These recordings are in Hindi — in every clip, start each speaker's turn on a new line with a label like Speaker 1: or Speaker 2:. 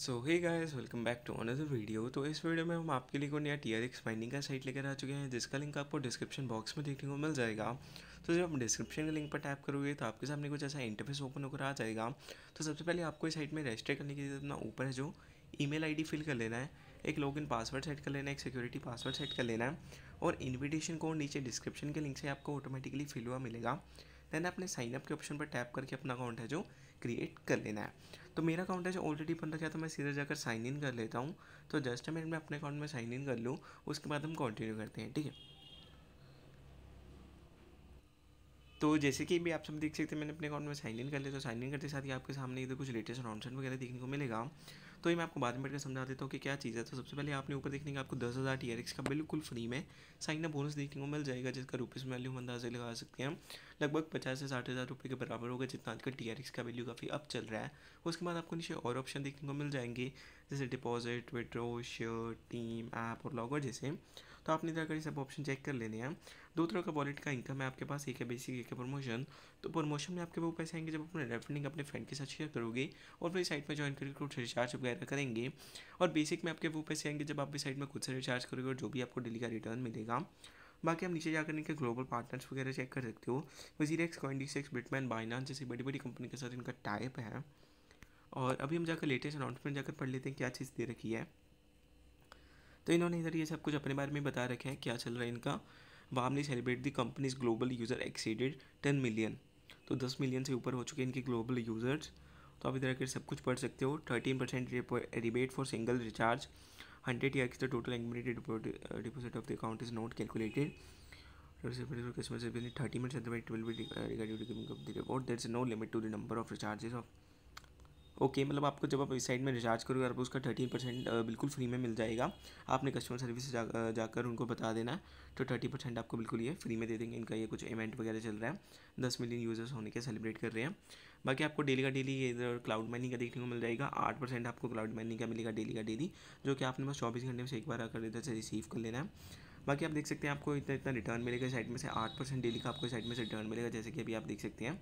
Speaker 1: so hey guys welcome back to another video तो इस वीडियो में हम आपके लिए को नया टी आर एक्स माइनिंग का साइट लेकर आ चुके हैं जिसका लिंक आपको डिस्क्रिप्शन बॉक्स में देखने को मिल जाएगा तो जब आप डिस्क्रिप्शन के लिंक पर टैप करोगे तो आपके सामने कुछ ऐसा इंटरफेस ओपन होकर आ जाएगा तो सबसे पहले आपको इस साइट में रजिस्टर करने के लिए अपना ऊपर है जो आई डी फिल कर लेना है एक लॉगिन पासवर्ड सेट कर लेना है एक सिक्योरिटी पासवर्ड सेट कर लेना है और इन्विटेशन कोड नीचे डिस्क्रिप्शन के लिंक से आपको ऑटोमेटिकली फिल हुआ मिलेगा देन अपने साइनअप के ऑप्शन पर टैप करके अपना अकाउंट है जो क्रिएट कर लेना है तो मेरा अकाउंट है जो ऑलरेडी बन रखा है तो मैं सीधे जाकर साइन इन कर लेता हूँ तो जस्ट मिनट अपने अकाउंट में साइन इन कर लूँ उसके बाद हम कंटिन्यू करते हैं ठीक है तो जैसे कि भी आप सब देख सकते हैं मैंने अपने अकाउंट में साइन इन कर लिया तो साइन इन करते साथ ही आपके सामने इधर कुछ लेटेस्ट अनाउंसमेंट वगैरह देखने को मिलेगा तो ये मैं आपको बाद में बैठकर समझा देता हूँ कि क्या चीज़ है तो सबसे पहले आपने ऊपर देखने का आपको दस हज़ार टी आर एक्स का बिल्कुल फ्री में साइन अप बोनस देखने को मिल जाएगा जिसका रुपीस वैल्यू हम अंदाजे लगा सकते हैं लगभग पचास से साठ हज़ार रुपये के बराबर होगा जितना आज का टी आर एक्स का वैल्यू काफ़ी अप चल रहा है उसके बाद आपको नीचे और ऑप्शन देखने को मिल जाएंगे जैसे deposit withdraw share team app और लॉगर जैसे तो आपने इधर तो कर सब ऑप्शन चेक कर लेने हैं दो तरह का वॉलेट का इनकम है आपके पास एक है बेसिक एक है प्रमोशन तो प्रमोशन में आपके वो पैसे आएंगे जब अपने रेफरिंग अपने फ्रेंड के साथ शेयर करोगे और वही साइट में ज्वाइन करके कुछ रिचार्ज वगैरह करेंगे और बेसिक में आपके वो पैसे आएंगे जब आप साइट में खुद से रिचार्ज करोगे और जो भी आपको डेली का रिटर्न मिलेगा बाकी आप नीचे जाकर इनके ग्लोबल पार्टनर्स वगैरह चेक कर सकते हो वजीर एक्स कॉइंडी सिक्स बिटमैन बाइनान जैसी बड़ी बड़ी कंपनी के साथ इनका टाइप है और अभी हम जाकर लेटेस्ट अनाउंसमेंट जाकर पढ़ लेते हैं क्या चीज़ दे रखी है तो इन्होंने इधर ये सब कुछ अपने बारे में बता रखे हैं क्या चल रहा है इनका वामली celebrate the company's global user exceeded ten million तो दस मिलियन से ऊपर हो चुके हैं इनके ग्लोबल यूज़र्स तो आप इधर आकर सब कुछ पढ़ सकते हो thirteen percent rebate for single recharge hundred year की total aggregated deposit of the account is not calculated thirty minutes report is no limit to the number of recharges of okay मतलब आपको जब आप वेबसाइट में रिचार्ज करोगे आपको उसका थर्टीन परसेंट बिल्कुल फ्री में मिल जाएगा आपने कस्टमर सर्विस जा जाकर उनको बता देना है तो थर्टी परसेंट आपको बिल्कुल ये फ्री में दे देंगे इनका ये कुछ इवेंट वगैरह चल रहा है दस मिलियन यूज़र्स होने के सेलिब्रेट कर रहे हैं बाकी आपको डेली का डेली इधर क्लाउड माइनिंग का देखने को मिल जाएगा आठ परसेंट आपको क्लाउड माइनिंग का मिलेगा डेली का डेली जो कि आपने बस चौबीस घंटे में से एक बार आकर इधर से रिसीव कर लेना है बाकी आप देख सकते हैं आपको इतना इतना रिटर्न मिलेगा साइड में से आठ परसेंट डेली का आपको साइड में से रिटर्न मिलेगा जैसे कि अभी आप देख सकते हैं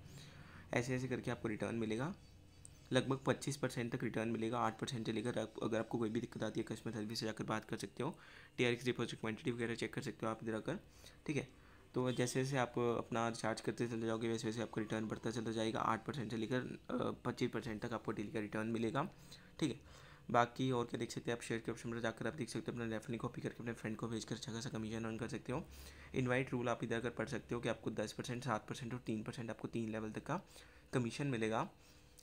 Speaker 1: ऐसे ऐसे करके आपको रिटर्न मिलेगा लगभग 25 परसेंट तक रिटर्न मिलेगा 8 परसेंट से लेकर आप, अगर आपको कोई भी दिक्कत आती है कस्टमर सर्विस से जाकर बात कर सकते हो T R X deposit quantity वगैरह चेक कर सकते हो आप इधर आकर ठीक है तो जैसे जैसे आप अपना रिचार्ज करते चले जाओगे वैसे वैसे आपका रिटर्न बढ़ता चला जाएगा आठ परसेंट से लेकर पच्चीस परसेंट तक आपको डेली का रिटर्न मिलेगा ठीक है बाकी और क्या देख सकते हैं आप शेयर के ऑप्शन पर जाकर आप देख सकते हो अपने रेफरिंग कॉपी करके अपने फ्रेंड को भेज कर अच्छा खासा कमीशन ऑन कर सकते हो इनवाइट रूल आप इधर कर पढ़ सकते हो कि आपको दस परसेंट सात परसेंट और तीन परसेंट आपको तीन लेवल तक का कमीशन मिलेगा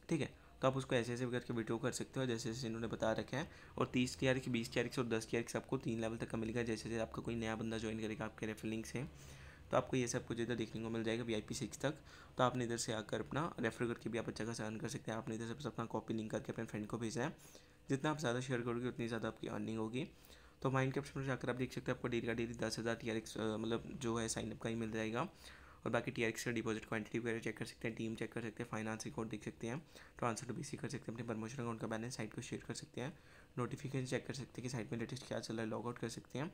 Speaker 1: ठीक है तो आप उसको ऐसे ऐसे करके विड्रो कर सकते हो जैसे जैसे इन्होंने बता रखे हैं और तीस के आर बीस के आर और दस के आर आपको तीन लेवल तक का मिलेगा जैसे जैसे आपका कोई नया बंदा ज्वाइन करेगा आपके रेफर लिंक से तो आपको ये सब कुछ इधर देखने को मिल जाएगा वी आई पी सिक्स तक तो आपने इधर से आकर अपना रेफर करके भी आप अच्छा खासा अर्न कर सकते हैं आपने इधर से अपना कॉपी लिंक करके अपने फ्रेंड को भेजा है जितना आप ज़्यादा शेयर करोगे उतनी ज़्यादा आपकी अर्निंग होगी तो माइंड कैप्स में जाकर आप देख सकते हैं आपको डेली का डेली दस हज़ार टी मतलब जो है साइनअप का ही मिल जाएगा और बाकी टी आर एक्स का डिपॉजिट क्वांटिटी वगैरह चेक कर सकते हैं टीम चेक कर सकते हैं फाइनेंस रिकॉर्ड देख सकते हैं ट्रांसफर टू बी कर सकते हैं अपने प्रमोशन अकाउंट का बैलेंस साइट को शेयर कर सकते हैं नोटिफिकेशन चेक कर सकते हैं कि साइट में लेटेस्ट क्या चल रहा है लॉग आउट कर सकते हैं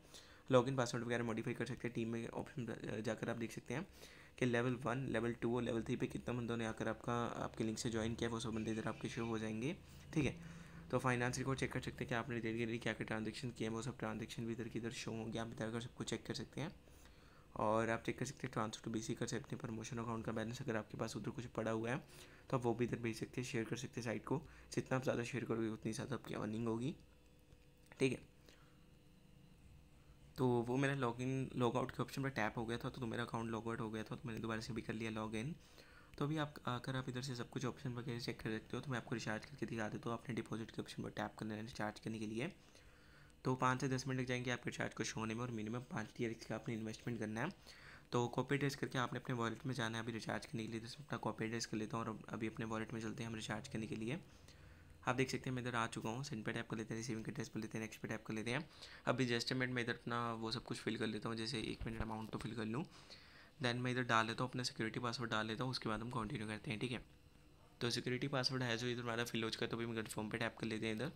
Speaker 1: लॉग इन पासवर्ड वगैरह मॉडिफाई कर सकते हैं टीम में ऑप्शन जाकर आप देख सकते हैं कि लेवल वन लेवल टू और लेवल थ्री पे कितना बंदों ने आकर आपका आपके लिंक से ज्वाइन किया वो सब बंदे इधर आपके शो हो जाएंगे ठीक है तो फाइनेंस रिकॉर्ड चेक कर सकते हैं कि आपने डेली डेली क्या क्या ट्रांजेक्शन किए हैं वो सब ट्रांजेक्शन भी इधर की इधर शो होंगे आप इधर कर सबको चेक कर सकते हैं और आप चेक कर सकते हैं ट्रांसफर टू बीसी कर सकते हैं प्रमोशन अकाउंट का बैलेंस अगर आपके पास उधर कुछ पड़ा हुआ है तो आप वो भी इधर भेज सकते हैं शेयर कर सकते हैं साइट को जितना आप ज़्यादा शेयर करोगे उतनी ज़्यादा आपकी अर्निंग होगी ठीक है तो वो मेरा लॉग इन लॉग आउट के ऑप्शन पर टैप हो गया था तो, मेरा अकाउंट लॉगआउट हो गया था तो मैंने दोबारा से भी कर लिया लॉग इन तो अभी आप अगर आप इधर से सब कुछ ऑप्शन वगैरह चेक कर सकते हो तो मैं आपको रिचार्ज करके दिखा देता हूँ अपने डिपॉजिट के ऑप्शन पर टैप करना है रिचार्ज करने के लिए तो पाँच से दस मिनट लग जाएंगे आपके चार्ज को शो होने में और मिनिमम पाँच टी का आपने इन्वेस्टमेंट करना है तो कॉपी ड्रेस करके आपने अपने वॉलेट में जाना है अभी रिचार्ज करने के लिए तो अपना कॉपी ड्रेस कर लेता हूँ और अभी अपने वॉलेट में चलते हैं हम रिचार्ज करने के लिए आप देख सकते हैं मैं इधर आ चुका हूँ सेंड पे टैप कर लेते हैं रिसीविंग के ड्रेस पर लेते हैं नेक्स्ट पे टैप कर लेते हैं अभी जस्ट मिनट मैं इधर अपना वो सब कुछ फिल कर लेता हूँ जैसे एक मिनट अमाउंट तो फिल कर लूँ देन मैं इधर डाल लेता हूँ अपना सिक्योरिटी पासवर्ड डाल लेता हूँ उसके बाद हम कंटिन्यू करते हैं ठीक है तो सिक्योरिटी पासवर्ड है जो इधर हमारा फिल हो चुका है तो भी मैं कन्फर्म पर टैप कर लेते हैं इधर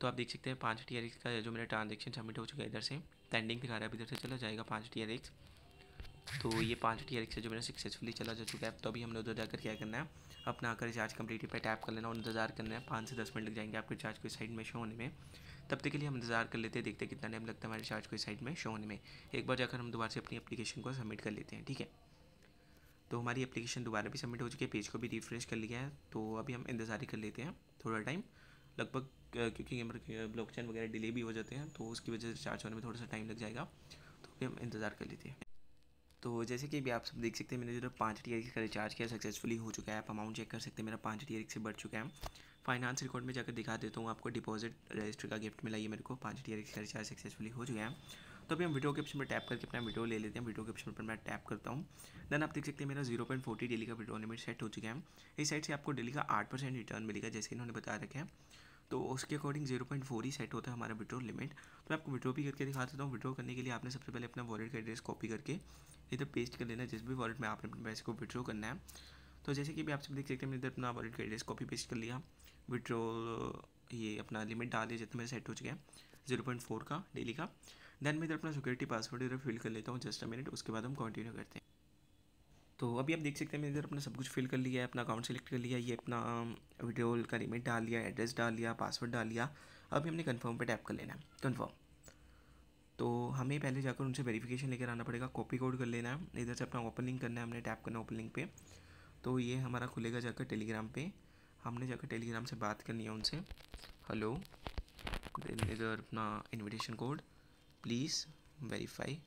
Speaker 1: तो आप देख सकते हैं पाँच टी आर एक्स का जो मेरा ट्रांजेक्शन सबमिट हो चुका है इधर से पेंडिंग दिखा रहा है अभी इधर से चला जाएगा पाँच टी तो ये पाँच टी आर एक्स जो मेरा सक्सेसफुली चला जा चुका है तो अभी हमने उधर जाकर क्या करना है अपना आकर रिचार्ज कंप्लीट पर टैप कर लेना और इंतजार करना है पाँच से दस मिनट लग जाएंगे आपके रिचार्ज को इस साइड में शो होने में तब तक के लिए हम इंतजार कर लेते हैं देखते हैं कितना टाइम लगता है हमारे रिचार्ज को इस साइड में शो होने में एक बार जाकर हम दोबारा से अपनी अपलीकेशन को सबमिट कर लेते हैं ठीक है तो हमारी अपलीकेशन दोबारा भी सबमिट हो चुकी है पेज को भी रिफ्रेश कर लिया है तो अभी हम इंतजार ही कर लेते हैं थोड़ा टाइम लगभग क्योंकि गेम ब्लॉक चैन वगैरह डिले भी हो जाते हैं तो उसकी वजह से चार्ज होने में थोड़ा सा टाइम लग जाएगा तो फिर हम इंतज़ार कर लेते हैं तो जैसे कि अभी आप सब देख सकते हैं मैंने जो पाँच टी का रिचार्ज किया सक्सेसफुली हो चुका है आप अमाउंट चेक कर सकते हैं मेरा पाँच टी से बढ़ चुका है फाइनेंस रिकॉर्ड में जाकर दिखा देता हूँ आपको डिपॉजिट रजिस्टर का गिफ्ट मिला ये मेरे को पाँच टी का रिचार्ज सक्सेसफुली हो चुका है तो अभी हम वीडियो के ऑप्शन पर टैप करके अपना वीडियो ले लेते हैं वीडियो के ऑप्शन पर मैं टैप करता हूँ देन आप देख सकते हैं मेरा जीरो पॉइंट फोर्टी डेली का वीडियो लिमिट सेट हो चुका है इस साइड से आपको डेली का आठ परसेंट रिटर्न मिलेगा जैसे इन्होंने बता रखा है तो उसके अकॉर्डिंग जीरो पॉइंट फोर ही सेट होता है हमारा विड्रो लिमिट तो मैं आपको विड्रो भी करके दिखा देता हूँ विड्रो करने के लिए आपने सबसे पहले अपना वॉलेट का एड्रेस कॉपी करके इधर पेस्ट कर लेना है जिस भी वॉलेट में आपने अपने पैसे को विड्रो करना है तो जैसे कि भी आप सब देख सकते हैं मैंने इधर अपना वॉलेट का एड्रेस कॉपी पेस्ट कर लिया विड्रो ये अपना लिमिट डाल दिया जितना मेरा सेट हो चुका है जीरो पॉइंट फोर का डेली का देन मैं इधर अपना सिक्योरिटी पासवर्ड इधर फिल कर लेता हूँ जस्ट अ मिनट उसके बाद हम कंटिन्यू करते हैं तो अभी आप देख सकते हैं मैंने इधर अपना सब कुछ फिल कर लिया है अपना अकाउंट सेलेक्ट कर लिया ये अपना वीडियो का रिमेट डाल लिया एड्रेस डाल लिया पासवर्ड डाल लिया अभी हमने कन्फर्म पर टैप कर लेना है कन्फर्म तो हमें पहले जाकर उनसे वेरीफिकेशन लेकर आना पड़ेगा कॉपी कोड कर लेना है इधर से अपना ओपन लिंक करना है हमने टैप करना है ओपन लिंक पे तो ये हमारा खुलेगा जाकर टेलीग्राम पर हमने जाकर टेलीग्राम से बात करनी है उनसे हेलो इधर अपना इनविटेशन कोड प्लीज़ वेरीफाई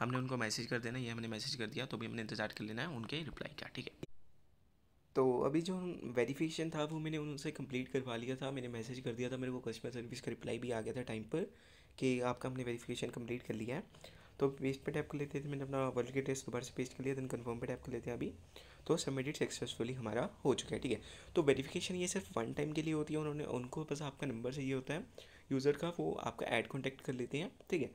Speaker 1: हमने उनको मैसेज कर देना ये हमने मैसेज कर दिया तो भी हमने इंतज़ार कर लेना है उनके रिप्लाई का ठीक है तो अभी जो वेरिफिकेशन था वो मैंने उनसे कंप्लीट करवा लिया था मैंने मैसेज कर दिया था मेरे को कस्टमर सर्विस का रिप्लाई भी आ गया था टाइम पर कि आपका हमने वेरिफिकेशन कंप्लीट कर लिया है तो पेस्ट पे टैप कर लेते थे मैंने अपना वर्ल्ड के टेस्ट दोबारा से पेस्ट कर लिया देन कन्फर्म पे टैप कर लेते हैं अभी तो सबमिटेड सक्सेसफुली हमारा हो चुका है ठीक है तो वेरिफिकेशन ये सिर्फ वन टाइम के लिए होती है उन्होंने उनको बस आपका नंबर चाहिए होता है यूज़र का वो आपका ऐड कॉन्टैक्ट कर लेते हैं ठीक है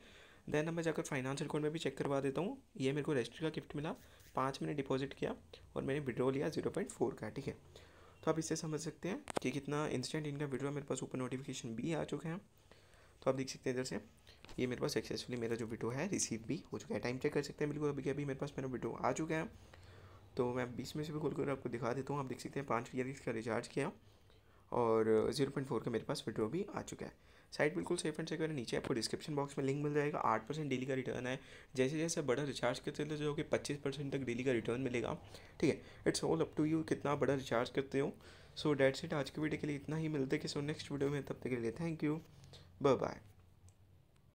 Speaker 1: देन अब मैं जाकर फाइनेंस रिकॉर्ड में भी चेक करवा देता हूँ ये मेरे को रजिस्ट्री का गिफ्ट मिला पाँच मैंने डिपॉजिट किया और मैंने विड्रॉ लिया जीरो पॉइंट फोर का ठीक है तो आप इससे समझ सकते हैं कि कितना इंस्टेंट इनका विड्रो मेरे पास ऊपर नोटिफिकेशन भी आ चुके हैं तो आप देख सकते हैं इधर से ये मेरे पास सक्सेसफुली मेरा जो विड्रो है रिसीव भी हो चुका है टाइम चेक कर सकते हैं बिल्कुल अभी अभी मेरे पास मेरा विड्रो आ चुका है तो मैं बीस में से भी खोल कर आपको दिखा देता हूँ आप देख सकते हैं पाँच ईयर का रिचार्ज किया और जीरो पॉइंट फोर का मेरे पास विड्रो भी आ चुका है साइट बिल्कुल सेफ एंड सिक्योर है नीचे आपको डिस्क्रिप्शन बॉक्स में लिंक मिल जाएगा आठ परसेंट डेली का रिटर्न है जैसे जैसे बड़ा रिचार्ज करते हो जो कि पच्चीस परसेंट तक डेली का रिटर्न मिलेगा ठीक है it's all up to you कितना बड़ा रिचार्ज करते हो सो डेट इट आज के वीडियो के लिए इतना ही मिलते हैं किसी नेक्स्ट वीडियो में तब तक के लिए थैंक यू बाय बाय